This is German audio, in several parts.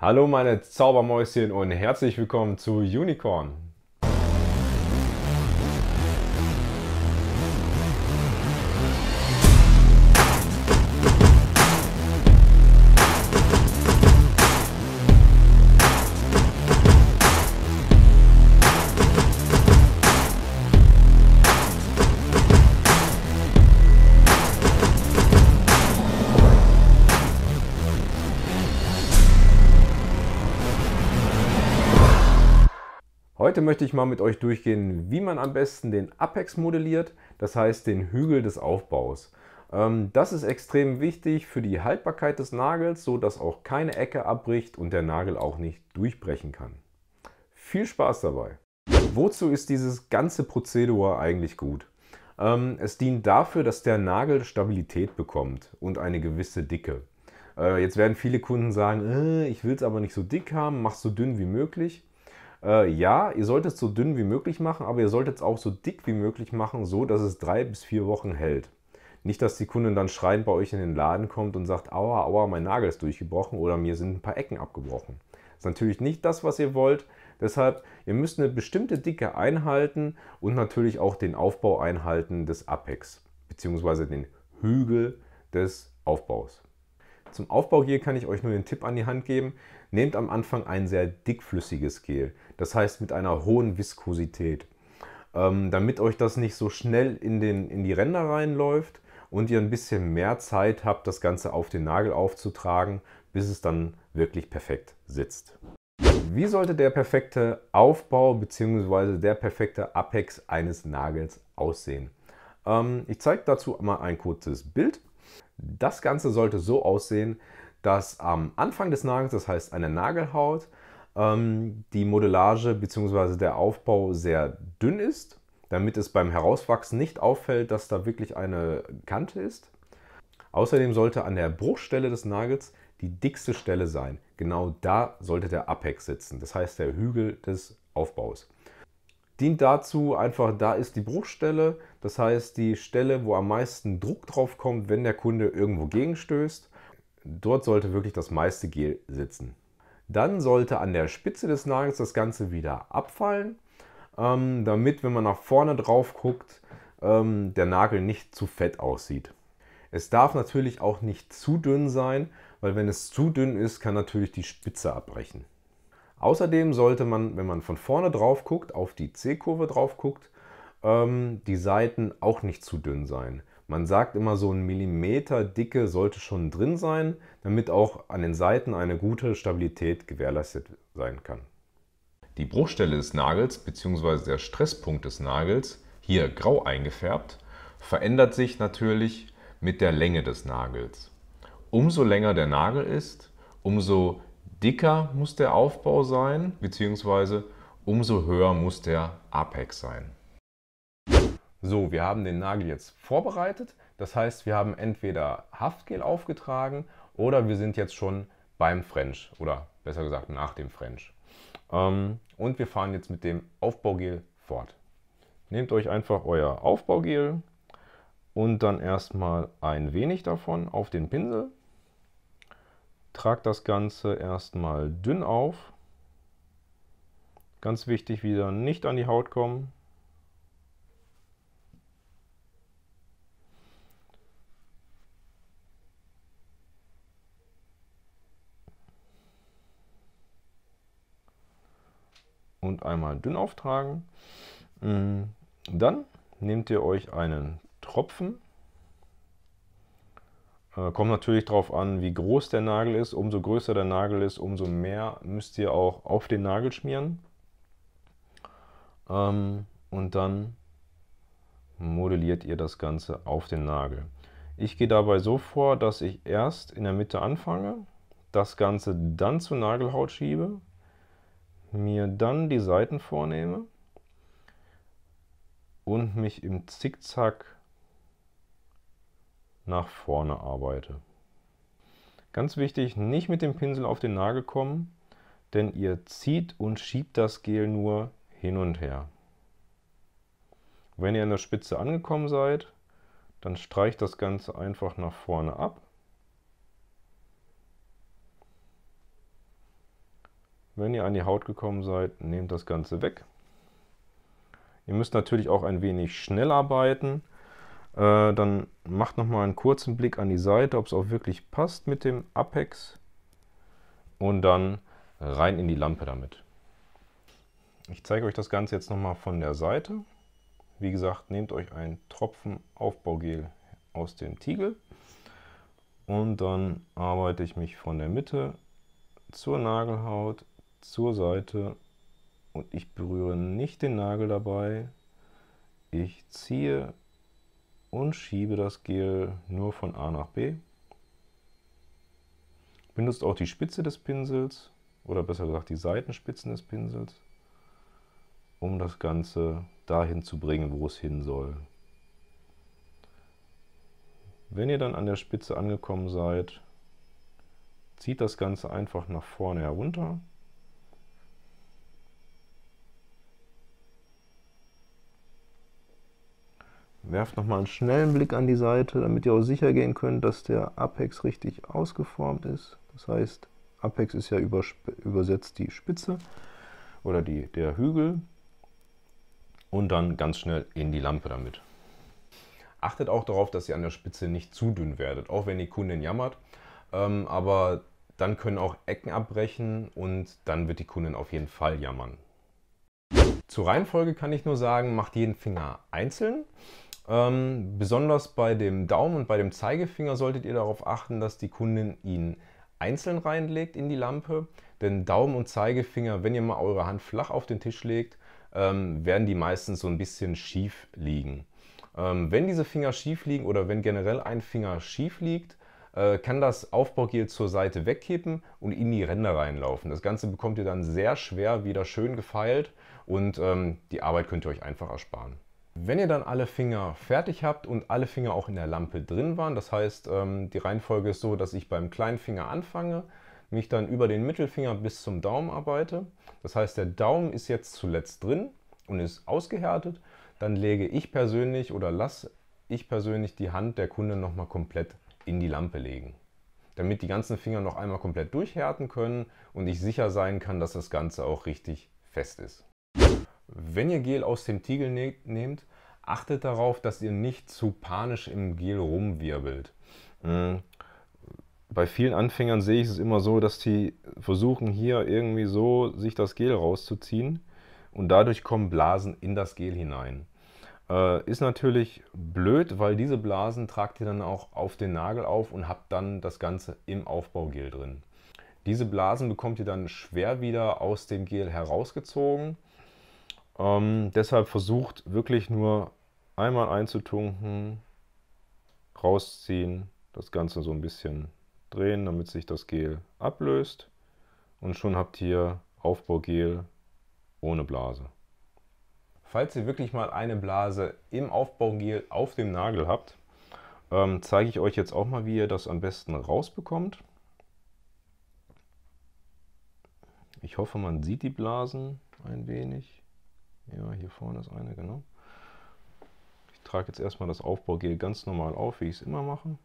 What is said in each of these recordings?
Hallo meine Zaubermäuschen und herzlich willkommen zu Unicorn. Heute möchte ich mal mit euch durchgehen, wie man am besten den Apex modelliert, das heißt den Hügel des Aufbaus. Ähm, das ist extrem wichtig für die Haltbarkeit des Nagels, so dass auch keine Ecke abbricht und der Nagel auch nicht durchbrechen kann. Viel Spaß dabei! Wozu ist dieses ganze Prozedur eigentlich gut? Ähm, es dient dafür, dass der Nagel Stabilität bekommt und eine gewisse Dicke. Äh, jetzt werden viele Kunden sagen, äh, ich will es aber nicht so dick haben, mach es so dünn wie möglich. Äh, ja, ihr solltet es so dünn wie möglich machen, aber ihr solltet es auch so dick wie möglich machen, so dass es drei bis vier Wochen hält. Nicht, dass die Kundin dann schreiend bei euch in den Laden kommt und sagt, aua, aua, mein Nagel ist durchgebrochen oder mir sind ein paar Ecken abgebrochen. Das ist natürlich nicht das, was ihr wollt. Deshalb, ihr müsst eine bestimmte Dicke einhalten und natürlich auch den Aufbau einhalten des Apex, beziehungsweise den Hügel des Aufbaus. Zum Aufbau Gel kann ich euch nur den Tipp an die Hand geben, nehmt am Anfang ein sehr dickflüssiges Gel, das heißt mit einer hohen Viskosität, ähm, damit euch das nicht so schnell in, den, in die Ränder reinläuft und ihr ein bisschen mehr Zeit habt, das Ganze auf den Nagel aufzutragen, bis es dann wirklich perfekt sitzt. Wie sollte der perfekte Aufbau bzw. der perfekte Apex eines Nagels aussehen? Ähm, ich zeige dazu mal ein kurzes Bild. Das Ganze sollte so aussehen, dass am Anfang des Nagels, das heißt eine Nagelhaut, ähm, die Modellage bzw. der Aufbau sehr dünn ist, damit es beim Herauswachsen nicht auffällt, dass da wirklich eine Kante ist. Außerdem sollte an der Bruchstelle des Nagels die dickste Stelle sein. Genau da sollte der Apex sitzen, das heißt der Hügel des Aufbaus dient dazu einfach, da ist die Bruchstelle, das heißt die Stelle, wo am meisten Druck drauf kommt, wenn der Kunde irgendwo gegenstößt. Dort sollte wirklich das meiste Gel sitzen. Dann sollte an der Spitze des Nagels das Ganze wieder abfallen, ähm, damit, wenn man nach vorne drauf guckt, ähm, der Nagel nicht zu fett aussieht. Es darf natürlich auch nicht zu dünn sein, weil wenn es zu dünn ist, kann natürlich die Spitze abbrechen. Außerdem sollte man, wenn man von vorne drauf guckt, auf die C-Kurve drauf guckt, ähm, die Seiten auch nicht zu dünn sein. Man sagt immer, so ein Millimeter Dicke sollte schon drin sein, damit auch an den Seiten eine gute Stabilität gewährleistet sein kann. Die Bruchstelle des Nagels bzw. der Stresspunkt des Nagels, hier grau eingefärbt, verändert sich natürlich mit der Länge des Nagels. Umso länger der Nagel ist, umso dicker muss der Aufbau sein, beziehungsweise umso höher muss der Apex sein. So, wir haben den Nagel jetzt vorbereitet. Das heißt, wir haben entweder Haftgel aufgetragen oder wir sind jetzt schon beim French oder besser gesagt nach dem French. Ähm, und wir fahren jetzt mit dem Aufbaugel fort. Nehmt euch einfach euer Aufbaugel und dann erstmal ein wenig davon auf den Pinsel trage das Ganze erstmal dünn auf. Ganz wichtig, wieder nicht an die Haut kommen. Und einmal dünn auftragen. Mm, dann nehmt ihr euch einen Tropfen äh, kommt natürlich darauf an, wie groß der Nagel ist. Umso größer der Nagel ist, umso mehr müsst ihr auch auf den Nagel schmieren. Ähm, und dann modelliert ihr das Ganze auf den Nagel. Ich gehe dabei so vor, dass ich erst in der Mitte anfange, das Ganze dann zur Nagelhaut schiebe, mir dann die Seiten vornehme und mich im Zickzack nach vorne arbeite. Ganz wichtig, nicht mit dem Pinsel auf den Nagel kommen, denn ihr zieht und schiebt das Gel nur hin und her. Wenn ihr an der Spitze angekommen seid, dann streicht das Ganze einfach nach vorne ab. Wenn ihr an die Haut gekommen seid, nehmt das Ganze weg. Ihr müsst natürlich auch ein wenig schnell arbeiten, äh, dann macht nochmal einen kurzen Blick an die Seite, ob es auch wirklich passt mit dem Apex. Und dann rein in die Lampe damit. Ich zeige euch das Ganze jetzt nochmal von der Seite. Wie gesagt, nehmt euch einen Tropfen Aufbaugel aus dem Tiegel. Und dann arbeite ich mich von der Mitte zur Nagelhaut, zur Seite und ich berühre nicht den Nagel dabei. Ich ziehe und schiebe das Gel nur von A nach B. Benutzt auch die Spitze des Pinsels oder besser gesagt die Seitenspitzen des Pinsels, um das Ganze dahin zu bringen, wo es hin soll. Wenn ihr dann an der Spitze angekommen seid, zieht das Ganze einfach nach vorne herunter Werft nochmal einen schnellen Blick an die Seite, damit ihr auch sicher gehen könnt, dass der Apex richtig ausgeformt ist. Das heißt, Apex ist ja übersetzt die Spitze oder die, der Hügel. Und dann ganz schnell in die Lampe damit. Achtet auch darauf, dass ihr an der Spitze nicht zu dünn werdet, auch wenn die Kundin jammert. Ähm, aber dann können auch Ecken abbrechen und dann wird die Kundin auf jeden Fall jammern. Zur Reihenfolge kann ich nur sagen, macht jeden Finger einzeln ähm, besonders bei dem Daumen und bei dem Zeigefinger solltet ihr darauf achten, dass die Kundin ihn einzeln reinlegt in die Lampe. Denn Daumen und Zeigefinger, wenn ihr mal eure Hand flach auf den Tisch legt, ähm, werden die meistens so ein bisschen schief liegen. Ähm, wenn diese Finger schief liegen oder wenn generell ein Finger schief liegt, äh, kann das Aufbaugel zur Seite wegkippen und in die Ränder reinlaufen. Das Ganze bekommt ihr dann sehr schwer wieder schön gefeilt und ähm, die Arbeit könnt ihr euch einfach ersparen. Wenn ihr dann alle Finger fertig habt und alle Finger auch in der Lampe drin waren, das heißt, ähm, die Reihenfolge ist so, dass ich beim kleinen Finger anfange, mich dann über den Mittelfinger bis zum Daumen arbeite. Das heißt, der Daumen ist jetzt zuletzt drin und ist ausgehärtet. Dann lege ich persönlich oder lasse ich persönlich die Hand der Kunde nochmal komplett in die Lampe legen. Damit die ganzen Finger noch einmal komplett durchhärten können und ich sicher sein kann, dass das Ganze auch richtig fest ist. Wenn ihr Gel aus dem Tiegel ne-, nehmt, Achtet darauf, dass ihr nicht zu panisch im Gel rumwirbelt. Hm. Bei vielen Anfängern sehe ich es immer so, dass die versuchen hier irgendwie so sich das Gel rauszuziehen und dadurch kommen Blasen in das Gel hinein. Äh, ist natürlich blöd, weil diese Blasen tragt ihr dann auch auf den Nagel auf und habt dann das Ganze im Aufbaugel drin. Diese Blasen bekommt ihr dann schwer wieder aus dem Gel herausgezogen. Ähm, deshalb versucht wirklich nur einmal einzutunken, rausziehen, das Ganze so ein bisschen drehen, damit sich das Gel ablöst. Und schon habt ihr Aufbaugel ohne Blase. Falls ihr wirklich mal eine Blase im Aufbaugel auf dem Nagel habt, ähm, zeige ich euch jetzt auch mal, wie ihr das am besten rausbekommt. Ich hoffe, man sieht die Blasen ein wenig. Ja, hier vorne ist eine, genau trage jetzt erstmal das Aufbaugel ganz normal auf, wie ich es immer mache.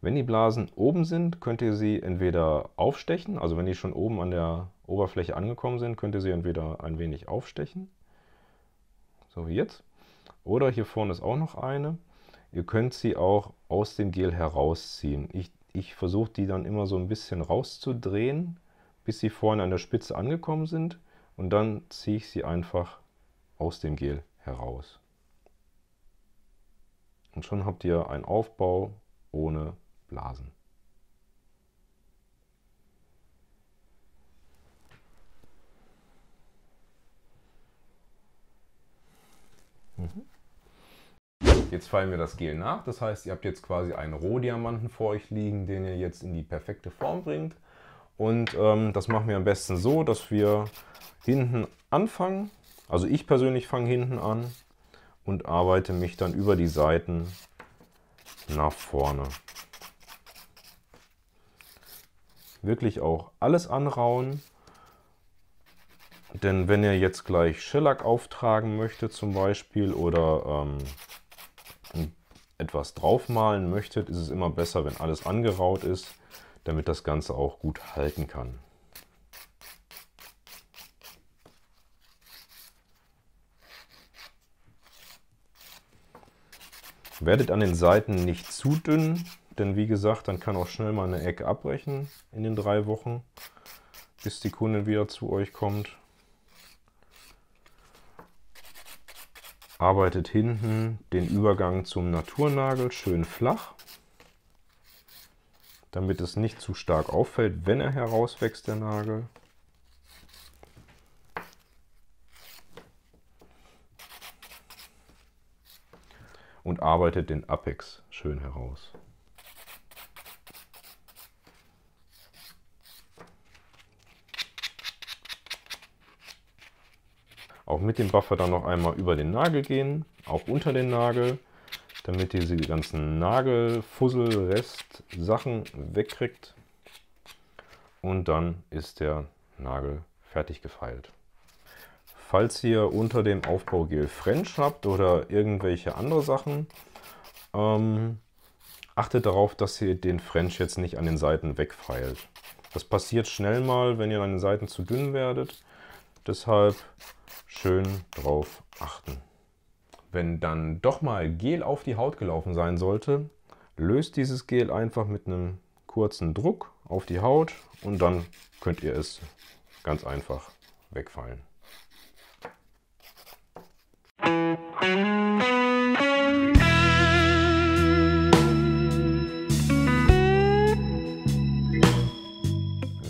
Wenn die Blasen oben sind, könnt ihr sie entweder aufstechen, also wenn die schon oben an der Oberfläche angekommen sind, könnt ihr sie entweder ein wenig aufstechen, so wie jetzt, oder hier vorne ist auch noch eine. Ihr könnt sie auch aus dem Gel herausziehen. Ich ich versuche die dann immer so ein bisschen rauszudrehen, bis sie vorne an der Spitze angekommen sind und dann ziehe ich sie einfach aus dem Gel heraus. Und schon habt ihr einen Aufbau ohne Blasen. Mhm jetzt fallen wir das Gel nach. Das heißt, ihr habt jetzt quasi einen Rohdiamanten vor euch liegen, den ihr jetzt in die perfekte Form bringt. Und ähm, das machen wir am besten so, dass wir hinten anfangen. Also ich persönlich fange hinten an und arbeite mich dann über die Seiten nach vorne. Wirklich auch alles anrauen. Denn wenn ihr jetzt gleich Schellack auftragen möchtet zum Beispiel oder ähm, etwas draufmalen möchtet, ist es immer besser, wenn alles angeraut ist, damit das Ganze auch gut halten kann. Werdet an den Seiten nicht zu dünn, denn wie gesagt, dann kann auch schnell mal eine Ecke abbrechen in den drei Wochen, bis die Kundin wieder zu euch kommt. arbeitet hinten den Übergang zum Naturnagel schön flach, damit es nicht zu stark auffällt, wenn er herauswächst, der Nagel. Und arbeitet den Apex schön heraus. Auch mit dem Buffer dann noch einmal über den Nagel gehen, auch unter den Nagel, damit ihr die ganzen Nagelfussel, Rest, Sachen wegkriegt. Und dann ist der Nagel fertig gefeilt. Falls ihr unter dem Aufbaugel French habt oder irgendwelche andere Sachen, ähm, achtet darauf, dass ihr den French jetzt nicht an den Seiten wegfeilt. Das passiert schnell mal, wenn ihr an den Seiten zu dünn werdet. Deshalb schön drauf achten. Wenn dann doch mal Gel auf die Haut gelaufen sein sollte, löst dieses Gel einfach mit einem kurzen Druck auf die Haut und dann könnt ihr es ganz einfach wegfallen.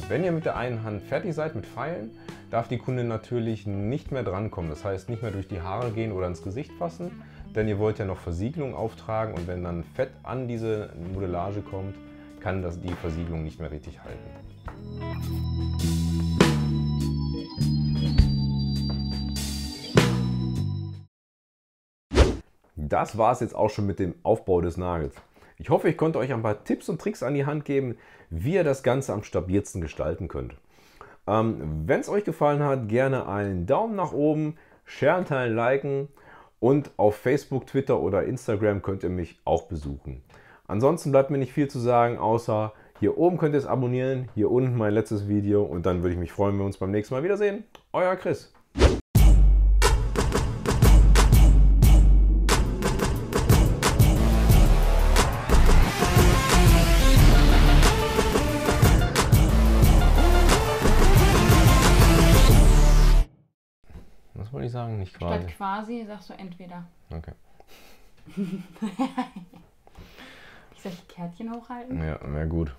Wenn ihr mit der einen Hand fertig seid mit Pfeilen, darf die Kunde natürlich nicht mehr drankommen. Das heißt, nicht mehr durch die Haare gehen oder ins Gesicht fassen, denn ihr wollt ja noch Versiegelung auftragen und wenn dann Fett an diese Modellage kommt, kann das die Versiegelung nicht mehr richtig halten. das war es jetzt auch schon mit dem Aufbau des Nagels. Ich hoffe, ich konnte euch ein paar Tipps und Tricks an die Hand geben, wie ihr das Ganze am stabilsten gestalten könnt. Ähm, Wenn es euch gefallen hat, gerne einen Daumen nach oben, Share, teilen, liken und auf Facebook, Twitter oder Instagram könnt ihr mich auch besuchen. Ansonsten bleibt mir nicht viel zu sagen, außer hier oben könnt ihr es abonnieren, hier unten mein letztes Video und dann würde ich mich freuen, wenn wir uns beim nächsten Mal wiedersehen. Euer Chris. Nicht quasi. Statt quasi sagst du entweder. Okay. ich soll die Kärtchen hochhalten? Ja, na gut.